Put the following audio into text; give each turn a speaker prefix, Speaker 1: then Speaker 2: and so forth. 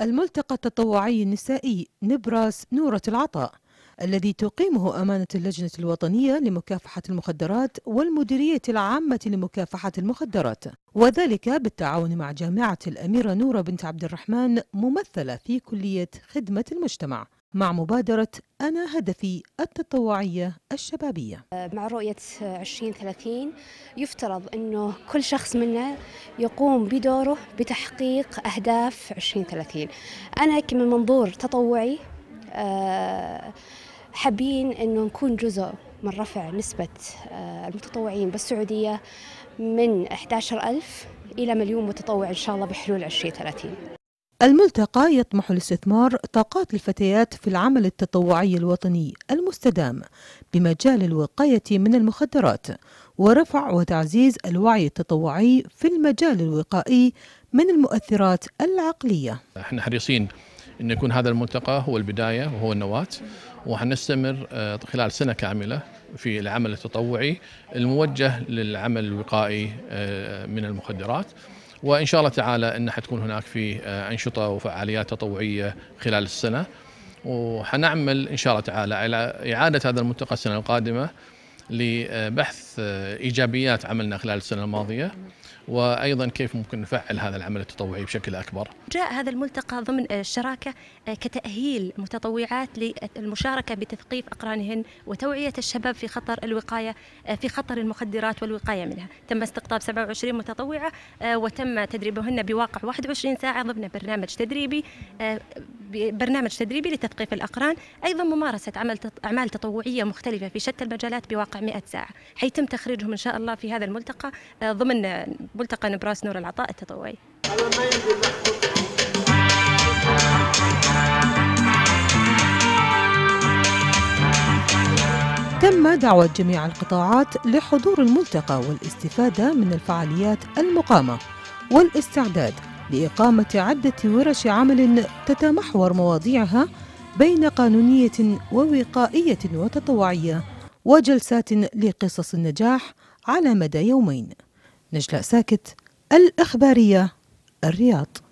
Speaker 1: الملتقى التطوعي النسائي نبراس نورة العطاء الذي تقيمه أمانة اللجنة الوطنية لمكافحة المخدرات والمديرية العامة لمكافحة المخدرات وذلك بالتعاون مع جامعة الأميرة نورة بنت عبد الرحمن ممثلة في كلية خدمة المجتمع مع مبادرة أنا هدفي التطوعية الشبابية
Speaker 2: مع رؤية 2030 يفترض أنه كل شخص منا يقوم بدوره بتحقيق أهداف 2030 أنا من منظور تطوعي آه، حابين أنه نكون جزء من رفع نسبة آه، المتطوعين بالسعودية من 11 ألف إلى مليون متطوع إن شاء الله بحلول 2030
Speaker 1: الملتقى يطمح لاستثمار طاقات الفتيات في العمل التطوعي الوطني المستدام بمجال الوقاية من المخدرات ورفع وتعزيز الوعي التطوعي في المجال الوقائي من المؤثرات العقلية
Speaker 3: احنا حريصين أن يكون هذا الملتقى هو البداية وهو النواة وحنستمر آه، خلال سنة كاملة في العمل التطوعي الموجه للعمل الوقائي آه، من المخدرات وان شاء الله تعالى ان حتكون هناك في آه، انشطه وفعاليات تطوعيه خلال السنه وحنعمل ان شاء الله تعالى على اعاده هذا الملتقى السنه القادمه لبحث آه، ايجابيات عملنا خلال السنه الماضيه وايضا كيف ممكن نفعل هذا العمل التطوعي بشكل اكبر.
Speaker 4: جاء هذا الملتقى ضمن الشراكه آه، كتاهيل متطوعات للمشاركه بتثقيف اقرانهن وتوعيه الشباب في خطر الوقايه آه، في خطر المخدرات والوقايه منها، تم استقطاب 27 متطوعه آه، وتم تدريبهن بواقع 21 ساعه ضمن برنامج تدريبي برنامج تدريبي لتثقيف الأقران أيضا ممارسة عمل أعمال تطوعية مختلفة في شتى المجالات بواقع 100 ساعة حيتم تخريجهم إن شاء الله في هذا الملتقى آه، ضمن ملتقى نبراس نور العطاء التطوعي
Speaker 1: تم دعوة جميع القطاعات لحضور الملتقى والاستفادة من الفعاليات المقامة والاستعداد لإقامة عدة ورش عمل تتمحور مواضيعها بين قانونية ووقائية وتطوعية وجلسات لقصص النجاح على مدى يومين نجلاء ساكت الإخبارية الرياض